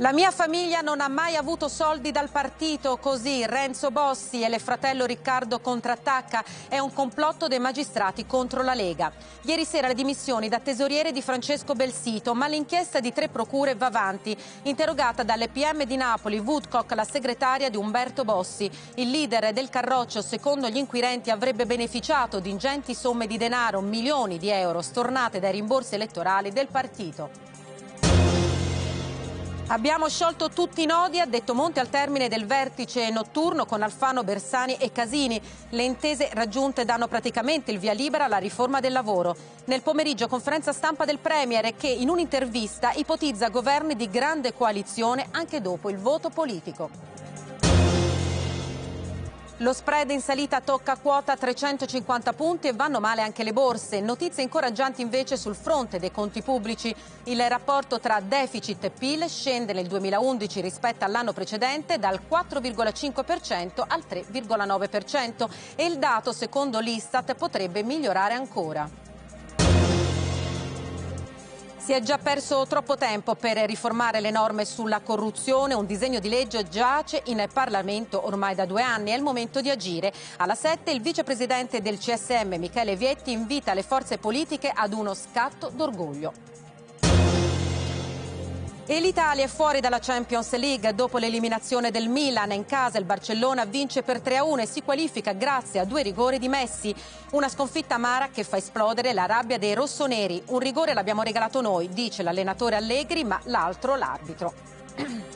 La mia famiglia non ha mai avuto soldi dal partito, così Renzo Bossi e le fratello Riccardo contrattacca è un complotto dei magistrati contro la Lega. Ieri sera le dimissioni da tesoriere di Francesco Belsito, ma l'inchiesta di tre procure va avanti, interrogata dalle PM di Napoli, Woodcock, la segretaria di Umberto Bossi. Il leader del Carroccio, secondo gli inquirenti, avrebbe beneficiato di ingenti somme di denaro, milioni di euro, stornate dai rimborsi elettorali del partito. Abbiamo sciolto tutti i nodi, ha detto Monte al termine del vertice notturno con Alfano, Bersani e Casini. Le intese raggiunte danno praticamente il via libera alla riforma del lavoro. Nel pomeriggio conferenza stampa del Premier che in un'intervista ipotizza governi di grande coalizione anche dopo il voto politico. Lo spread in salita tocca quota 350 punti e vanno male anche le borse. Notizie incoraggianti invece sul fronte dei conti pubblici. Il rapporto tra deficit e PIL scende nel 2011 rispetto all'anno precedente dal 4,5% al 3,9% e il dato secondo l'Istat potrebbe migliorare ancora. Si è già perso troppo tempo per riformare le norme sulla corruzione. Un disegno di legge giace in Parlamento ormai da due anni. È il momento di agire. Alla 7 il vicepresidente del CSM Michele Vietti invita le forze politiche ad uno scatto d'orgoglio. E l'Italia è fuori dalla Champions League dopo l'eliminazione del Milan in casa il Barcellona vince per 3-1 e si qualifica grazie a due rigori di Messi. Una sconfitta amara che fa esplodere la rabbia dei rossoneri. Un rigore l'abbiamo regalato noi, dice l'allenatore Allegri, ma l'altro l'arbitro.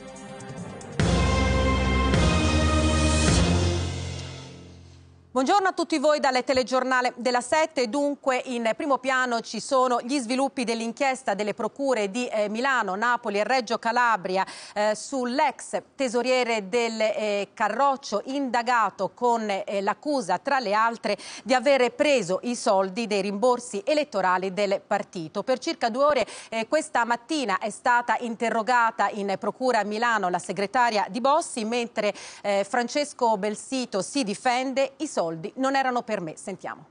Buongiorno a tutti voi dalle telegiornale della 7. Dunque, in primo piano ci sono gli sviluppi dell'inchiesta delle procure di eh, Milano, Napoli e Reggio Calabria eh, sull'ex tesoriere del eh, Carroccio, indagato con eh, l'accusa, tra le altre, di aver preso i soldi dei rimborsi elettorali del partito. Per circa due ore eh, questa mattina è stata interrogata in procura a Milano la segretaria di Bossi, mentre eh, Francesco Belsito si difende i soldi soldi non erano per me. Sentiamo.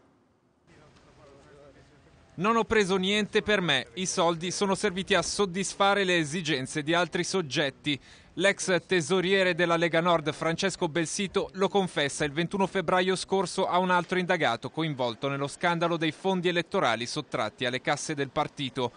Non ho preso niente per me, i soldi sono serviti a soddisfare le esigenze di altri soggetti. L'ex tesoriere della Lega Nord Francesco Belsito lo confessa il 21 febbraio scorso a un altro indagato coinvolto nello scandalo dei fondi elettorali sottratti alle casse del partito.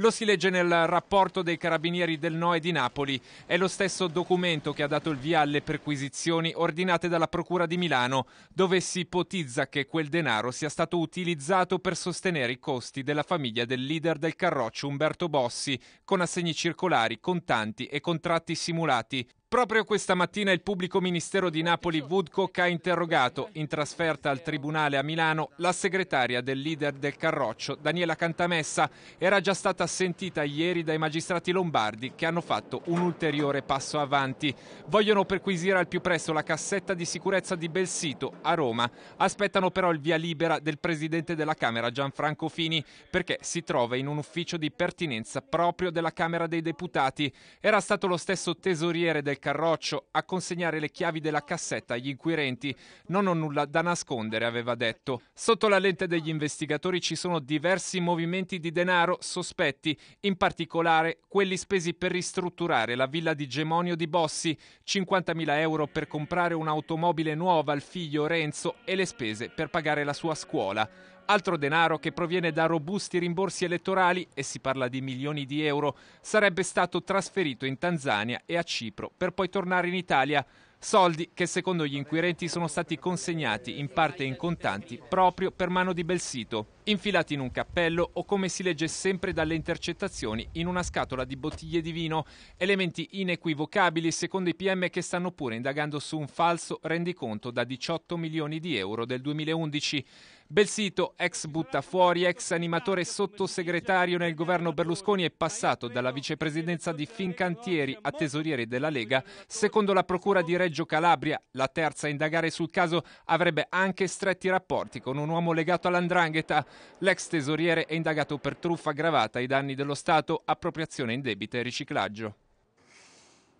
Lo si legge nel rapporto dei carabinieri del NOE di Napoli. È lo stesso documento che ha dato il via alle perquisizioni ordinate dalla Procura di Milano, dove si ipotizza che quel denaro sia stato utilizzato per sostenere i costi della famiglia del leader del Carroccio Umberto Bossi, con assegni circolari, contanti e contratti simulati. Proprio questa mattina il pubblico ministero di Napoli Woodcock ha interrogato, in trasferta al Tribunale a Milano, la segretaria del leader del Carroccio, Daniela Cantamessa. Era già stata sentita ieri dai magistrati lombardi che hanno fatto un ulteriore passo avanti. Vogliono perquisire al più presto la cassetta di sicurezza di Belsito, a Roma. Aspettano però il via libera del presidente della Camera Gianfranco Fini, perché si trova in un ufficio di pertinenza proprio della Camera dei Deputati. Era stato lo stesso tesoriere del Carroccio a consegnare le chiavi della cassetta agli inquirenti. Non ho nulla da nascondere, aveva detto. Sotto la lente degli investigatori ci sono diversi movimenti di denaro sospetti, in particolare quelli spesi per ristrutturare la villa di Gemonio di Bossi, 50.000 euro per comprare un'automobile nuova al figlio Renzo e le spese per pagare la sua scuola. Altro denaro che proviene da robusti rimborsi elettorali, e si parla di milioni di euro, sarebbe stato trasferito in Tanzania e a Cipro per poi tornare in Italia. Soldi che secondo gli inquirenti sono stati consegnati in parte in contanti proprio per mano di Belsito infilati in un cappello o come si legge sempre dalle intercettazioni in una scatola di bottiglie di vino, elementi inequivocabili secondo i PM che stanno pure indagando su un falso rendiconto da 18 milioni di euro del 2011. Belsito, ex buttafuori, ex animatore sottosegretario nel governo Berlusconi, è passato dalla vicepresidenza di Fincantieri a tesoriere della Lega. Secondo la procura di Reggio Calabria, la terza a indagare sul caso, avrebbe anche stretti rapporti con un uomo legato all'andrangheta. L'ex tesoriere è indagato per truffa aggravata ai danni dello Stato, appropriazione in debita e riciclaggio.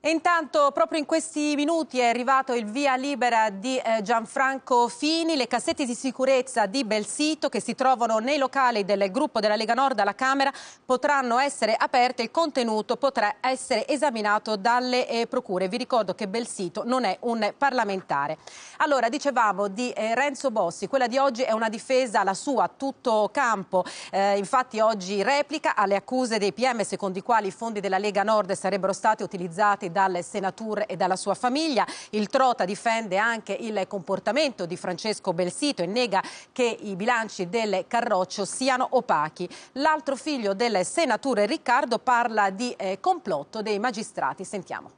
E intanto proprio in questi minuti è arrivato il via libera di eh, Gianfranco Fini, le cassette di sicurezza di Belsito che si trovano nei locali del gruppo della Lega Nord alla Camera potranno essere aperte, il contenuto potrà essere esaminato dalle eh, procure. Vi ricordo che Belsito non è un parlamentare. Allora, dicevamo di eh, Renzo Bossi, quella di oggi è una difesa la sua a tutto campo, eh, infatti oggi replica alle accuse dei PM secondo i quali i fondi della Lega Nord sarebbero stati utilizzati fuori dal senatore e dalla sua famiglia. Il Trota difende anche il comportamento di Francesco Belsito e nega che i bilanci del Carroccio siano opachi. L'altro figlio del senatore Riccardo parla di eh, complotto dei magistrati. Sentiamo.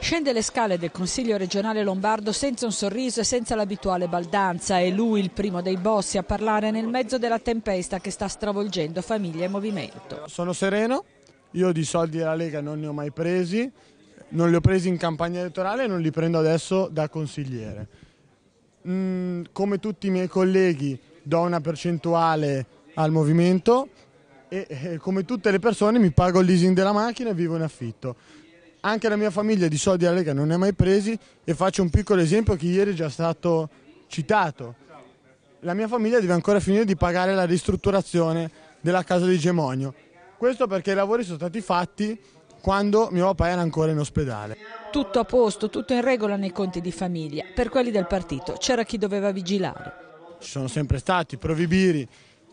Scende le scale del Consiglio regionale lombardo senza un sorriso e senza l'abituale baldanza. È lui il primo dei bossi a parlare nel mezzo della tempesta che sta stravolgendo famiglia e movimento. Sono sereno, io di soldi della Lega non ne ho mai presi, non li ho presi in campagna elettorale e non li prendo adesso da consigliere. Mm, come tutti i miei colleghi do una percentuale al movimento e, come tutte le persone mi pago il leasing della macchina e vivo in affitto. Anche la mia famiglia di soldi della Lega non ne ha mai presi e faccio un piccolo esempio che ieri è già stato citato. La mia famiglia deve ancora finire di pagare la ristrutturazione della casa di Gemonio questo perché i lavori sono stati fatti quando mio papà era ancora in ospedale. Tutto a posto, tutto in regola nei conti di famiglia. Per quelli del partito c'era chi doveva vigilare. Ci sono sempre stati provibiri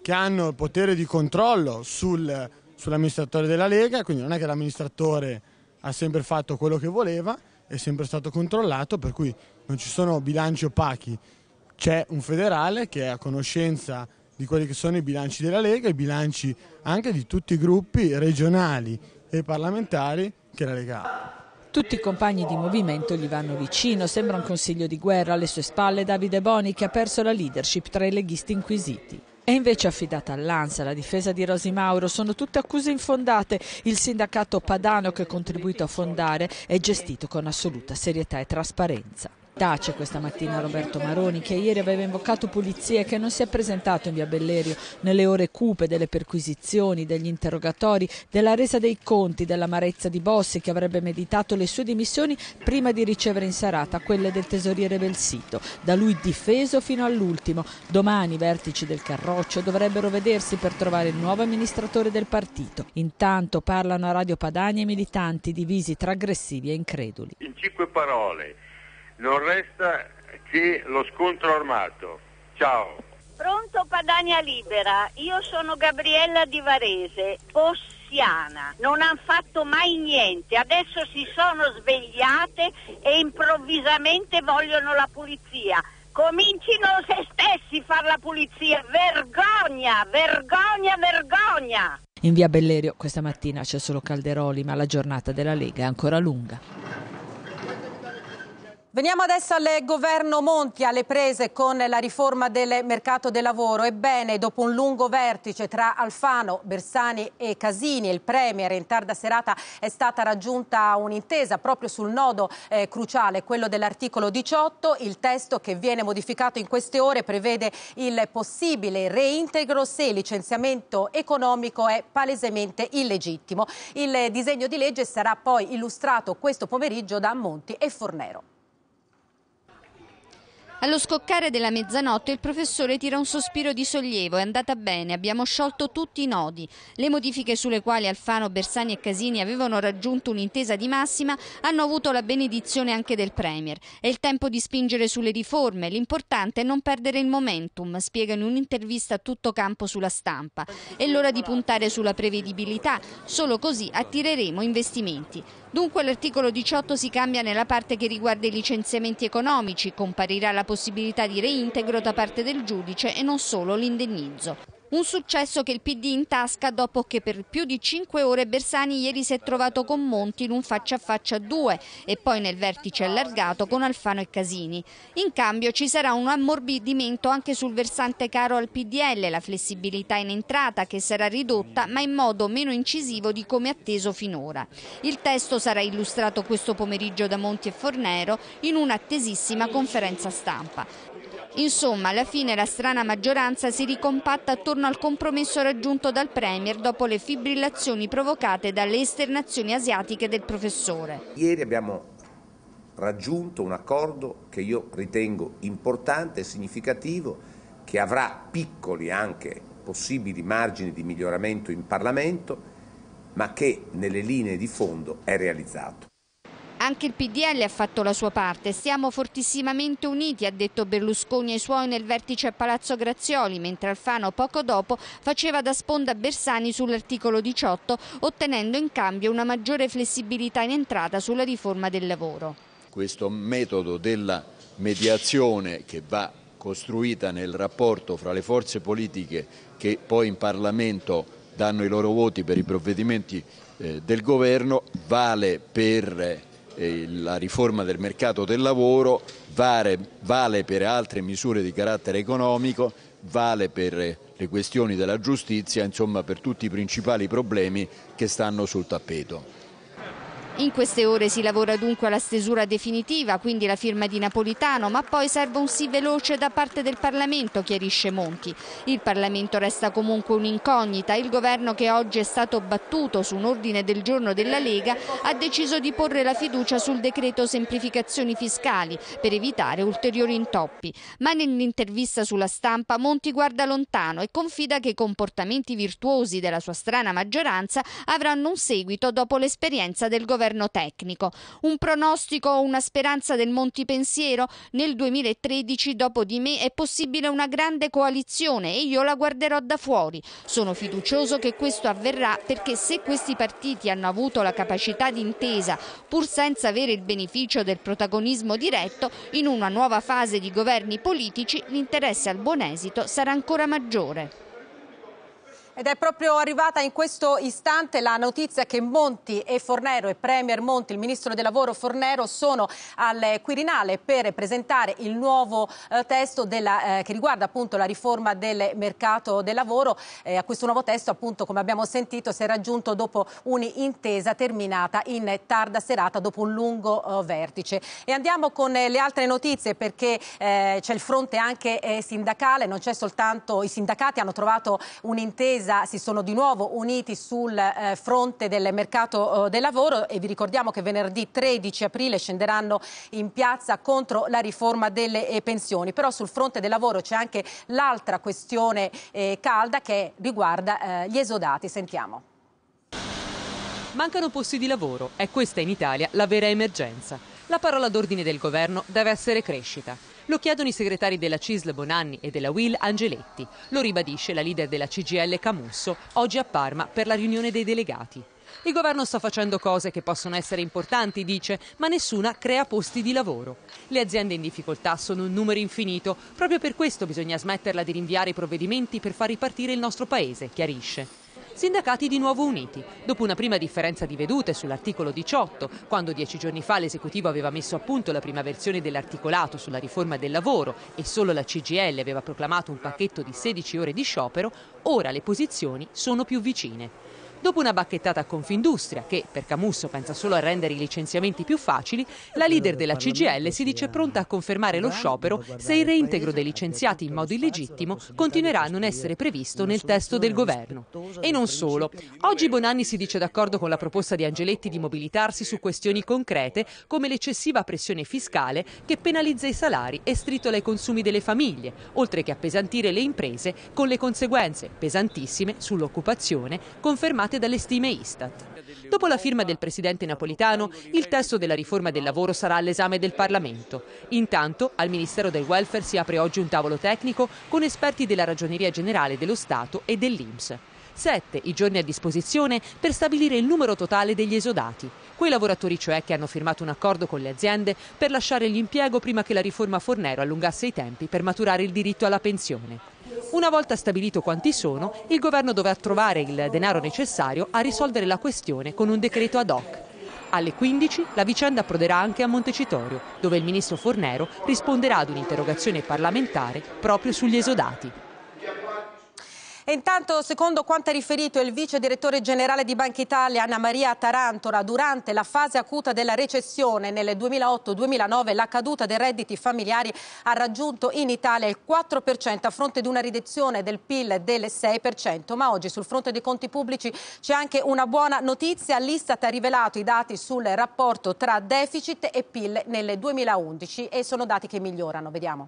che hanno il potere di controllo sul, sull'amministratore della Lega, quindi non è che l'amministratore ha sempre fatto quello che voleva, è sempre stato controllato, per cui non ci sono bilanci opachi. C'è un federale che è a conoscenza di quelli che sono i bilanci della Lega, i bilanci anche di tutti i gruppi regionali e parlamentari che la Lega ha. Tutti i compagni di movimento gli vanno vicino, sembra un consiglio di guerra alle sue spalle Davide Boni che ha perso la leadership tra i leghisti inquisiti. È invece affidata all'Ansa la difesa di Rosi Mauro, sono tutte accuse infondate. Il sindacato padano che ha contribuito a fondare è gestito con assoluta serietà e trasparenza. Tace questa mattina Roberto Maroni che ieri aveva invocato pulizia e che non si è presentato in via Bellerio nelle ore cupe delle perquisizioni, degli interrogatori, della resa dei conti, dell'amarezza di Bossi che avrebbe meditato le sue dimissioni prima di ricevere in serata quelle del tesoriere Belsito, da lui difeso fino all'ultimo. Domani i vertici del Carroccio dovrebbero vedersi per trovare il nuovo amministratore del partito. Intanto parlano a Radio Padania i militanti divisi tra aggressivi e increduli. In cinque parole non resta che lo scontro armato. Ciao. Pronto Padania Libera, io sono Gabriella Di Varese, possiana, non hanno fatto mai niente, adesso si sono svegliate e improvvisamente vogliono la pulizia. Comincino se stessi a fare la pulizia, vergogna, vergogna, vergogna. In via Bellerio questa mattina c'è solo Calderoli, ma la giornata della Lega è ancora lunga. Veniamo adesso al governo Monti alle prese con la riforma del mercato del lavoro. Ebbene, dopo un lungo vertice tra Alfano, Bersani e Casini il Premier, in tarda serata è stata raggiunta un'intesa proprio sul nodo eh, cruciale, quello dell'articolo 18. Il testo che viene modificato in queste ore prevede il possibile reintegro se il licenziamento economico è palesemente illegittimo. Il disegno di legge sarà poi illustrato questo pomeriggio da Monti e Fornero. Allo scoccare della mezzanotte il professore tira un sospiro di sollievo, è andata bene, abbiamo sciolto tutti i nodi. Le modifiche sulle quali Alfano, Bersani e Casini avevano raggiunto un'intesa di massima hanno avuto la benedizione anche del Premier. È il tempo di spingere sulle riforme, l'importante è non perdere il momentum, spiega in un'intervista a tutto campo sulla stampa. È l'ora di puntare sulla prevedibilità, solo così attireremo investimenti. Dunque l'articolo 18 si cambia nella parte che riguarda i licenziamenti economici, comparirà la possibilità di reintegro da parte del giudice e non solo l'indennizzo. Un successo che il PD intasca dopo che per più di cinque ore Bersani ieri si è trovato con Monti in un faccia a faccia a due e poi nel vertice allargato con Alfano e Casini. In cambio ci sarà un ammorbidimento anche sul versante caro al PDL, la flessibilità in entrata che sarà ridotta ma in modo meno incisivo di come atteso finora. Il testo sarà illustrato questo pomeriggio da Monti e Fornero in un'attesissima conferenza stampa. Insomma, alla fine la strana maggioranza si ricompatta attorno al compromesso raggiunto dal Premier dopo le fibrillazioni provocate dalle esternazioni asiatiche del professore. Ieri abbiamo raggiunto un accordo che io ritengo importante e significativo, che avrà piccoli anche possibili margini di miglioramento in Parlamento, ma che nelle linee di fondo è realizzato. Anche il PDL ha fatto la sua parte, siamo fortissimamente uniti, ha detto Berlusconi ai suoi nel vertice a Palazzo Grazioli, mentre Alfano poco dopo faceva da sponda Bersani sull'articolo 18, ottenendo in cambio una maggiore flessibilità in entrata sulla riforma del lavoro. Questo metodo della mediazione che va costruita nel rapporto fra le forze politiche che poi in Parlamento danno i loro voti per i provvedimenti eh, del governo vale per la riforma del mercato del lavoro vale per altre misure di carattere economico, vale per eh, le questioni della giustizia, insomma per tutti i principali problemi che stanno sul tappeto. In queste ore si lavora dunque alla stesura definitiva, quindi la firma di Napolitano, ma poi serve un sì veloce da parte del Parlamento, chiarisce Monti. Il Parlamento resta comunque un'incognita. Il governo che oggi è stato battuto su un ordine del giorno della Lega ha deciso di porre la fiducia sul decreto semplificazioni fiscali per evitare ulteriori intoppi. Ma nell'intervista sulla stampa Monti guarda lontano e confida che i comportamenti virtuosi della sua strana maggioranza avranno un seguito dopo l'esperienza del governo governo tecnico. Un pronostico o una speranza del Montipensiero? Nel 2013, dopo di me, è possibile una grande coalizione e io la guarderò da fuori. Sono fiducioso che questo avverrà perché se questi partiti hanno avuto la capacità d'intesa, pur senza avere il beneficio del protagonismo diretto, in una nuova fase di governi politici l'interesse al buon esito sarà ancora maggiore. Ed è proprio arrivata in questo istante la notizia che Monti e Fornero e Premier Monti, il ministro del lavoro Fornero, sono al Quirinale per presentare il nuovo eh, testo della, eh, che riguarda appunto la riforma del mercato del lavoro. Eh, a questo nuovo testo, appunto, come abbiamo sentito, si è raggiunto dopo un'intesa terminata in tarda serata dopo un lungo eh, vertice. E andiamo con eh, le altre notizie perché eh, c'è il fronte anche sindacale, non c'è soltanto i sindacati hanno trovato un'intesa impresa si sono di nuovo uniti sul eh, fronte del mercato eh, del lavoro e vi ricordiamo che venerdì 13 aprile scenderanno in piazza contro la riforma delle eh, pensioni. Però sul fronte del lavoro c'è anche l'altra questione eh, calda che riguarda eh, gli esodati. Sentiamo. Mancano posti di lavoro, è questa in Italia la vera emergenza. La parola d'ordine del governo deve essere crescita. Lo chiedono i segretari della CISL Bonanni e della WIL Angeletti. Lo ribadisce la leader della CGL Camusso oggi a Parma per la riunione dei delegati. Il governo sta facendo cose che possono essere importanti, dice, ma nessuna crea posti di lavoro. Le aziende in difficoltà sono un numero infinito, proprio per questo bisogna smetterla di rinviare i provvedimenti per far ripartire il nostro paese, chiarisce sindacati di nuovo uniti, dopo una prima differenza di vedute sull'articolo 18, quando dieci giorni fa l'esecutivo aveva messo a punto la prima versione dell'articolato sulla riforma del lavoro e solo la CGL aveva proclamato un pacchetto di 16 ore di sciopero, ora le posizioni sono più vicine. Dopo una bacchettata a Confindustria, che per Camusso pensa solo a rendere i licenziamenti più facili, la leader della CGL si dice pronta a confermare lo sciopero se il reintegro dei licenziati in modo illegittimo continuerà a non essere previsto nel testo del governo. E non solo. Oggi Bonanni si dice d'accordo con la proposta di Angeletti di mobilitarsi su questioni concrete come l'eccessiva pressione fiscale che penalizza i salari e stritola i consumi delle famiglie, oltre che appesantire le imprese con le conseguenze pesantissime sull'occupazione confermate confermate dalle stime Istat. Dopo la firma del presidente napolitano, il testo della riforma del lavoro sarà all'esame del Parlamento. Intanto, al Ministero del Welfare si apre oggi un tavolo tecnico con esperti della Ragioneria Generale dello Stato e dell'Inps. Sette i giorni a disposizione per stabilire il numero totale degli esodati, quei lavoratori cioè che hanno firmato un accordo con le aziende per lasciare l'impiego prima che la riforma Fornero allungasse i tempi per maturare il diritto alla pensione. Una volta stabilito quanti sono, il governo dovrà trovare il denaro necessario a risolvere la questione con un decreto ad hoc. Alle 15 la vicenda approderà anche a Montecitorio, dove il ministro Fornero risponderà ad un'interrogazione parlamentare proprio sugli esodati. E intanto, secondo quanto ha riferito il vice direttore generale di Banca Italia, Anna Maria Tarantola, durante la fase acuta della recessione nel 2008-2009 la caduta dei redditi familiari ha raggiunto in Italia il 4% a fronte di una riduzione del PIL del 6%. Ma oggi sul fronte dei conti pubblici c'è anche una buona notizia. L'Istat ha rivelato i dati sul rapporto tra deficit e PIL nel 2011 e sono dati che migliorano. Vediamo.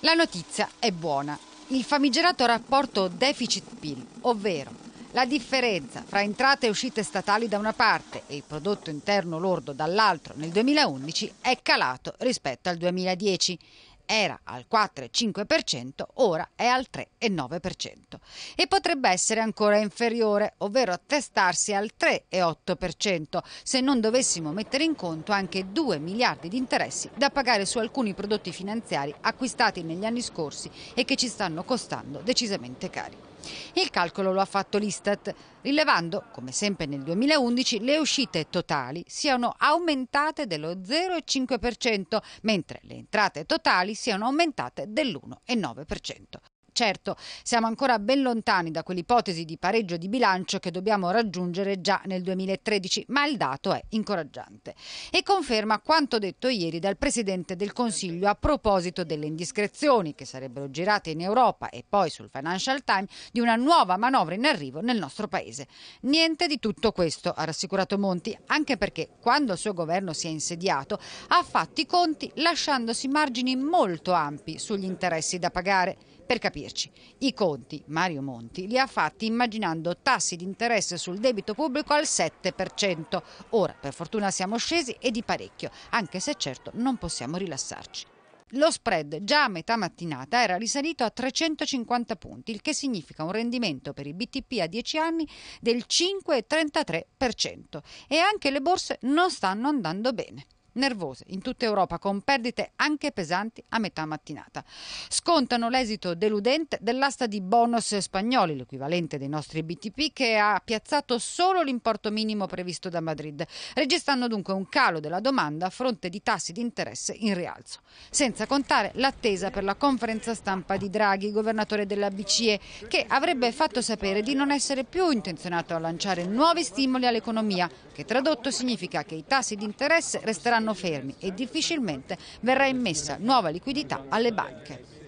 La notizia è buona il famigerato rapporto deficit-PIL, ovvero la differenza fra entrate e uscite statali da una parte e il prodotto interno lordo dall'altro nel 2011 è calato rispetto al 2010 era al 4,5%, ora è al 3,9% e potrebbe essere ancora inferiore, ovvero attestarsi al 3,8% se non dovessimo mettere in conto anche 2 miliardi di interessi da pagare su alcuni prodotti finanziari acquistati negli anni scorsi e che ci stanno costando decisamente cari. Il calcolo lo ha fatto l'Istat, rilevando, come sempre nel 2011, le uscite totali siano aumentate dello 0,5%, mentre le entrate totali siano aumentate dell'1,9%. Certo, siamo ancora ben lontani da quell'ipotesi di pareggio di bilancio che dobbiamo raggiungere già nel 2013, ma il dato è incoraggiante e conferma quanto detto ieri dal Presidente del Consiglio a proposito delle indiscrezioni che sarebbero girate in Europa e poi sul Financial Times di una nuova manovra in arrivo nel nostro Paese. Niente di tutto questo, ha rassicurato Monti, anche perché quando il suo governo si è insediato ha fatto i conti lasciandosi margini molto ampi sugli interessi da pagare. Per capirci, i conti Mario Monti li ha fatti immaginando tassi di interesse sul debito pubblico al 7%. Ora, per fortuna siamo scesi e di parecchio, anche se certo non possiamo rilassarci. Lo spread già a metà mattinata era risalito a 350 punti, il che significa un rendimento per i BTP a 10 anni del 5,33% e anche le borse non stanno andando bene nervose in tutta Europa con perdite anche pesanti a metà mattinata. Scontano l'esito deludente dell'asta di bonus spagnoli, l'equivalente dei nostri BTP, che ha piazzato solo l'importo minimo previsto da Madrid, registrando dunque un calo della domanda a fronte di tassi di interesse in rialzo. Senza contare l'attesa per la conferenza stampa di Draghi, governatore della BCE, che avrebbe fatto sapere di non essere più intenzionato a lanciare nuovi stimoli all'economia, che tradotto significa che i tassi di interesse resteranno resteranno fermi e difficilmente verrà immessa nuova liquidità alle banche.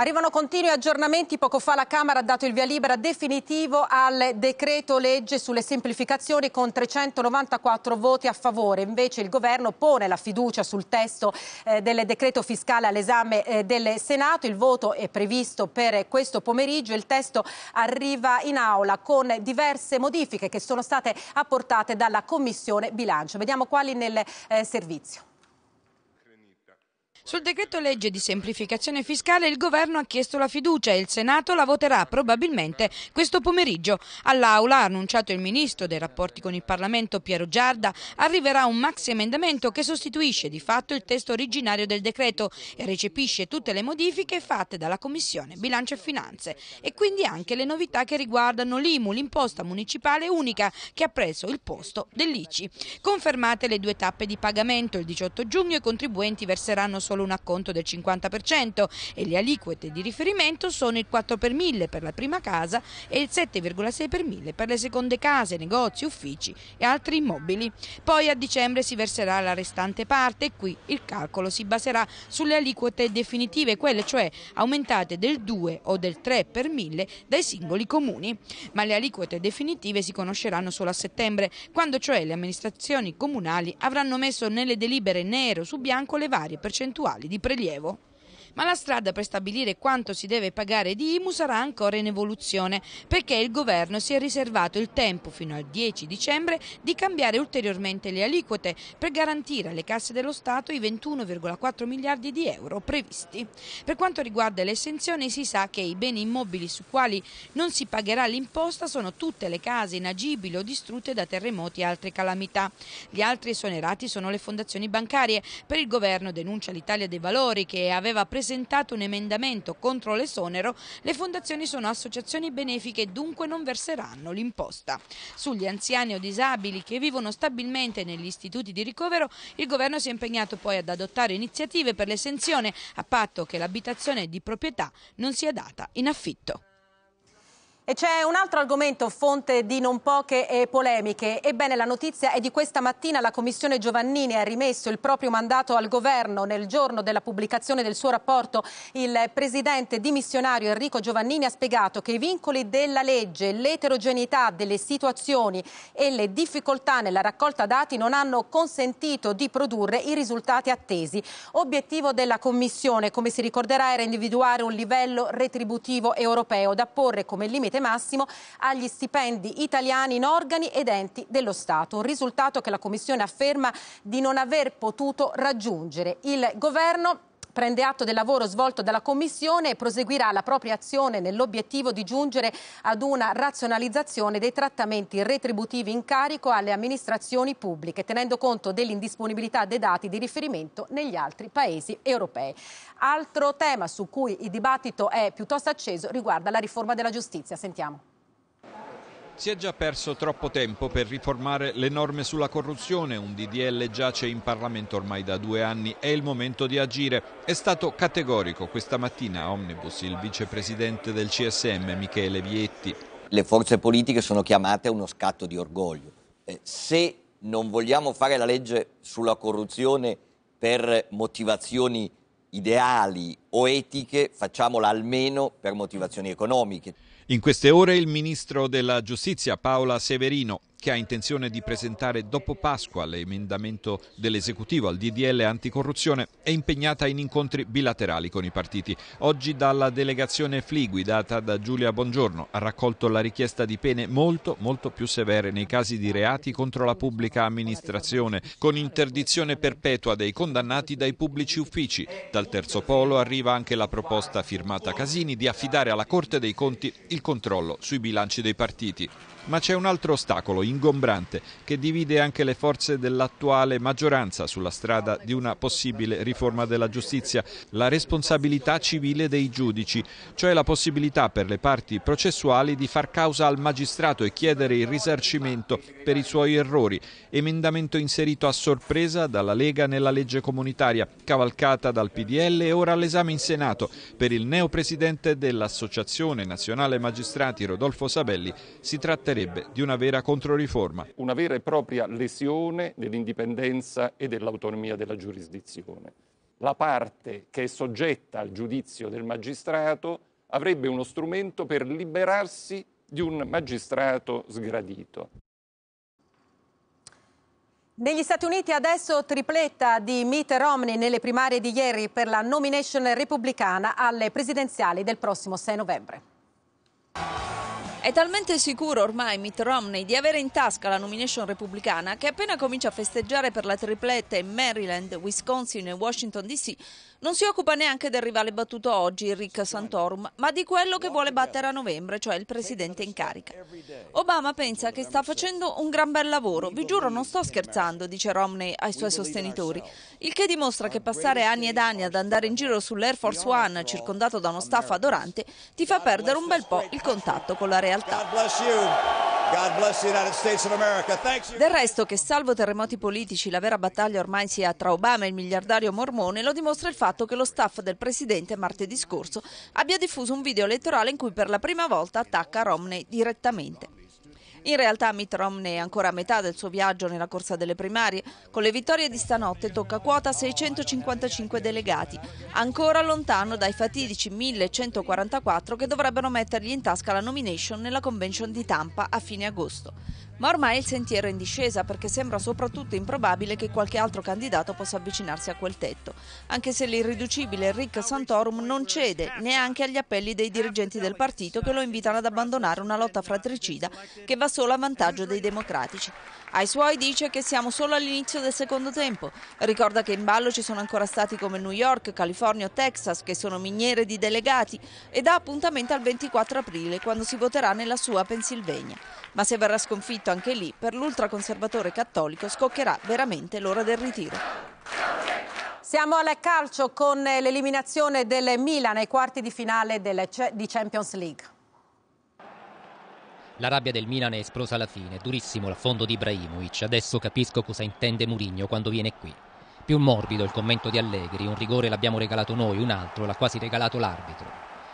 Arrivano continui aggiornamenti. Poco fa la Camera ha dato il via libera definitivo al decreto legge sulle semplificazioni con 394 voti a favore. Invece il governo pone la fiducia sul testo eh, del decreto fiscale all'esame eh, del Senato. Il voto è previsto per questo pomeriggio. Il testo arriva in aula con diverse modifiche che sono state apportate dalla Commissione Bilancio. Vediamo quali nel eh, servizio. Sul decreto legge di semplificazione fiscale il governo ha chiesto la fiducia e il Senato la voterà probabilmente questo pomeriggio. All'Aula, ha annunciato il ministro dei rapporti con il Parlamento Piero Giarda, arriverà un maxi emendamento che sostituisce di fatto il testo originario del decreto e recepisce tutte le modifiche fatte dalla Commissione Bilancio e Finanze e quindi anche le novità che riguardano l'IMU, l'imposta municipale unica che ha preso il posto dell'ICI. Confermate le due tappe di pagamento, il 18 giugno i contribuenti verseranno solo solo un acconto del 50% e le aliquote di riferimento sono il 4 per 1000 per la prima casa e il 7,6 per 1000 per le seconde case, negozi, uffici e altri immobili. Poi a dicembre si verserà la restante parte e qui il calcolo si baserà sulle aliquote definitive, quelle cioè aumentate del 2 o del 3 per 1000 dai singoli comuni. Ma le aliquote definitive si conosceranno solo a settembre, quando cioè le amministrazioni comunali avranno messo nelle delibere nero su bianco le varie percentuali quali di prelievo ma la strada per stabilire quanto si deve pagare di IMU sarà ancora in evoluzione perché il governo si è riservato il tempo fino al 10 dicembre di cambiare ulteriormente le aliquote per garantire alle casse dello Stato i 21,4 miliardi di euro previsti. Per quanto riguarda le esenzioni si sa che i beni immobili su quali non si pagherà l'imposta sono tutte le case inagibili o distrutte da terremoti e altre calamità. Gli altri esonerati sono le fondazioni bancarie. Per il governo denuncia l'Italia dei Valori che aveva presentato presentato un emendamento contro l'esonero, le fondazioni sono associazioni benefiche e dunque non verseranno l'imposta. Sugli anziani o disabili che vivono stabilmente negli istituti di ricovero, il governo si è impegnato poi ad adottare iniziative per l'esenzione a patto che l'abitazione di proprietà non sia data in affitto. E c'è un altro argomento fonte di non poche polemiche. Ebbene, la notizia è di questa mattina. La Commissione Giovannini ha rimesso il proprio mandato al governo. Nel giorno della pubblicazione del suo rapporto, il presidente dimissionario Enrico Giovannini ha spiegato che i vincoli della legge, l'eterogeneità delle situazioni e le difficoltà nella raccolta dati non hanno consentito di produrre i risultati attesi. Obiettivo della Commissione, come si ricorderà, era individuare un livello retributivo europeo da porre come limite limite massimo agli stipendi italiani in organi ed enti dello Stato, un risultato che la Commissione afferma di non aver potuto raggiungere. Il governo prende atto del lavoro svolto dalla Commissione e proseguirà la propria azione nell'obiettivo di giungere ad una razionalizzazione dei trattamenti retributivi in carico alle amministrazioni pubbliche, tenendo conto dell'indisponibilità dei dati di riferimento negli altri paesi europei. Altro tema su cui il dibattito è piuttosto acceso riguarda la riforma della giustizia. Sentiamo. Si è già perso troppo tempo per riformare le norme sulla corruzione, un DDL giace in Parlamento ormai da due anni, è il momento di agire. È stato categorico questa mattina a Omnibus il vicepresidente del CSM Michele Vietti. Le forze politiche sono chiamate a uno scatto di orgoglio. Eh, se non vogliamo fare la legge sulla corruzione per motivazioni ideali o etiche, facciamola almeno per motivazioni economiche. In queste ore il ministro della giustizia Paola Severino che ha intenzione di presentare dopo Pasqua l'emendamento dell'esecutivo al DDL anticorruzione, è impegnata in incontri bilaterali con i partiti. Oggi dalla delegazione FLI guidata da Giulia Bongiorno ha raccolto la richiesta di pene molto molto più severe nei casi di reati contro la pubblica amministrazione, con interdizione perpetua dei condannati dai pubblici uffici. Dal terzo polo arriva anche la proposta firmata Casini di affidare alla Corte dei Conti il controllo sui bilanci dei partiti. Ma c'è un altro ostacolo ingombrante che divide anche le forze dell'attuale maggioranza sulla strada di una possibile riforma della giustizia, la responsabilità civile dei giudici, cioè la possibilità per le parti processuali di far causa al magistrato e chiedere il risarcimento per i suoi errori, emendamento inserito a sorpresa dalla Lega nella legge comunitaria, cavalcata dal PDL e ora all'esame in Senato. Per il neopresidente dell'Associazione Nazionale Magistrati Rodolfo Sabelli si tratterebbe di una vera controrità riforma. Una vera e propria lesione dell'indipendenza e dell'autonomia della giurisdizione. La parte che è soggetta al giudizio del magistrato avrebbe uno strumento per liberarsi di un magistrato sgradito. Negli Stati Uniti adesso tripletta di Mitt Romney nelle primarie di ieri per la nomination repubblicana alle presidenziali del prossimo 6 novembre. È talmente sicuro ormai Mitt Romney di avere in tasca la nomination repubblicana che appena comincia a festeggiare per la tripletta in Maryland, Wisconsin e Washington DC non si occupa neanche del rivale battuto oggi, Rick Santorum, ma di quello che vuole battere a novembre, cioè il presidente in carica. Obama pensa che sta facendo un gran bel lavoro. Vi giuro, non sto scherzando, dice Romney ai suoi sostenitori. Il che dimostra che passare anni ed anni ad andare in giro sull'Air Force One, circondato da uno staff adorante, ti fa perdere un bel po' il contatto con la realtà. Del resto che salvo terremoti politici la vera battaglia ormai sia tra Obama e il miliardario mormone lo dimostra il fatto che lo staff del presidente martedì scorso abbia diffuso un video elettorale in cui per la prima volta attacca Romney direttamente. In realtà Mitt Romney è ancora a metà del suo viaggio nella corsa delle primarie. Con le vittorie di stanotte tocca quota 655 delegati, ancora lontano dai fatidici 1144 che dovrebbero mettergli in tasca la nomination nella convention di Tampa a fine agosto. Ma ormai il sentiero è in discesa perché sembra soprattutto improbabile che qualche altro candidato possa avvicinarsi a quel tetto, anche se l'irriducibile Rick Santorum non cede neanche agli appelli dei dirigenti del partito che lo invitano ad abbandonare una lotta fratricida che va solo a vantaggio dei democratici. Ai suoi dice che siamo solo all'inizio del secondo tempo. Ricorda che in ballo ci sono ancora stati come New York, California o Texas che sono miniere di delegati e dà appuntamento al 24 aprile quando si voterà nella sua Pennsylvania. Ma se verrà sconfitto partito anche lì per l'ultraconservatore cattolico scoccherà veramente l'ora del ritiro. Siamo al calcio con l'eliminazione del Milan ai quarti di finale di Champions League. La rabbia del Milan è esplosa alla fine, durissimo l'affondo di Ibrahimovic. Adesso capisco cosa intende Murigno quando viene qui. Più morbido il commento di Allegri, un rigore l'abbiamo regalato noi, un altro l'ha quasi regalato l'arbitro.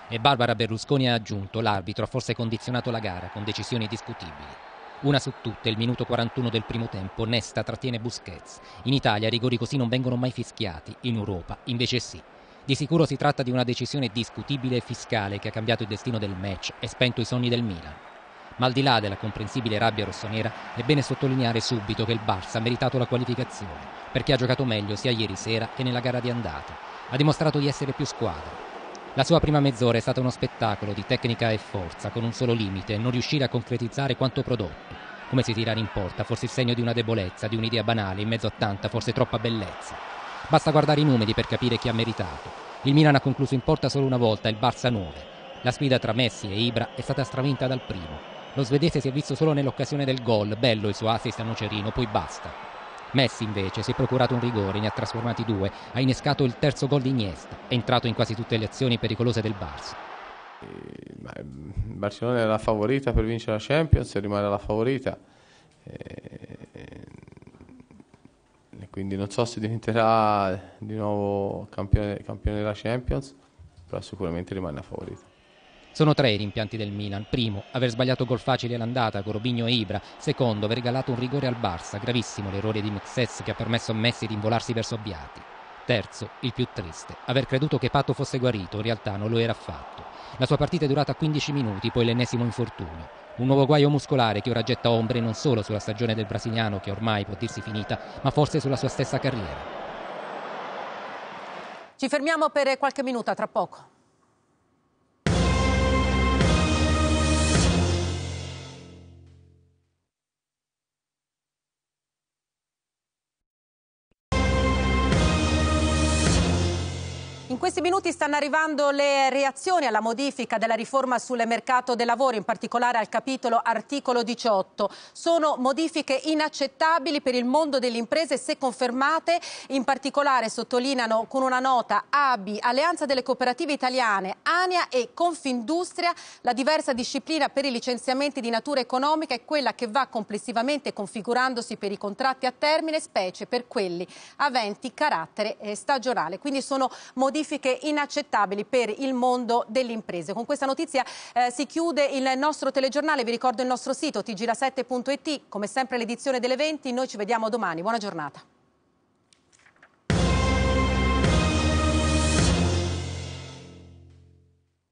E Barbara Berlusconi ha aggiunto, l'arbitro ha forse condizionato la gara con decisioni discutibili. Una su tutte, il minuto 41 del primo tempo, Nesta trattiene Busquets. In Italia rigori così non vengono mai fischiati, in Europa invece sì. Di sicuro si tratta di una decisione discutibile e fiscale che ha cambiato il destino del match e spento i sogni del Milan. Ma al di là della comprensibile rabbia rossonera, è bene sottolineare subito che il Barça ha meritato la qualificazione, perché ha giocato meglio sia ieri sera che nella gara di andata. Ha dimostrato di essere più squadra, la sua prima mezz'ora è stata uno spettacolo di tecnica e forza, con un solo limite, non riuscire a concretizzare quanto prodotto. Come si tirare in porta, forse il segno di una debolezza, di un'idea banale, in mezzo a tanta, forse troppa bellezza. Basta guardare i numeri per capire chi ha meritato. Il Milan ha concluso in porta solo una volta, il Barça 9. La sfida tra Messi e Ibra è stata stravinta dal primo. Lo svedese si è visto solo nell'occasione del gol, bello il suo assist a Nocerino, poi basta. Messi invece si è procurato un rigore, ne ha trasformati due, ha innescato il terzo gol di Iniesta, è entrato in quasi tutte le azioni pericolose del Barça. Eh, eh Barcellona è la favorita per vincere la Champions, rimane la favorita. Eh, quindi non so se diventerà di nuovo campione, campione della Champions, però sicuramente rimane la favorita. Sono tre i rimpianti del Milan. Primo, aver sbagliato gol facile all'andata, Corobigno e Ibra. Secondo, aver regalato un rigore al Barça, gravissimo l'errore di Mexes che ha permesso a Messi di involarsi verso Biati. Terzo, il più triste, aver creduto che Pato fosse guarito, in realtà non lo era affatto. La sua partita è durata 15 minuti, poi l'ennesimo infortunio. Un nuovo guaio muscolare che ora getta ombre non solo sulla stagione del brasiliano, che ormai può dirsi finita, ma forse sulla sua stessa carriera. Ci fermiamo per qualche minuto, tra poco. In questi minuti stanno arrivando le reazioni alla modifica della riforma sul mercato del lavoro, in particolare al capitolo articolo 18. Sono modifiche inaccettabili per il mondo delle imprese se confermate, in particolare sottolineano con una nota ABI, Alleanza delle Cooperative Italiane, ANIA e Confindustria, la diversa disciplina per i licenziamenti di natura economica è quella che va complessivamente configurandosi per i contratti a termine, specie per quelli aventi carattere eh, stagionale. Quindi sono modifiche modifiche inaccettabili per il mondo delle imprese. Con questa notizia eh, si chiude il nostro telegiornale, vi ricordo il nostro sito tgla7.it, come sempre l'edizione delle 20, noi ci vediamo domani, buona giornata.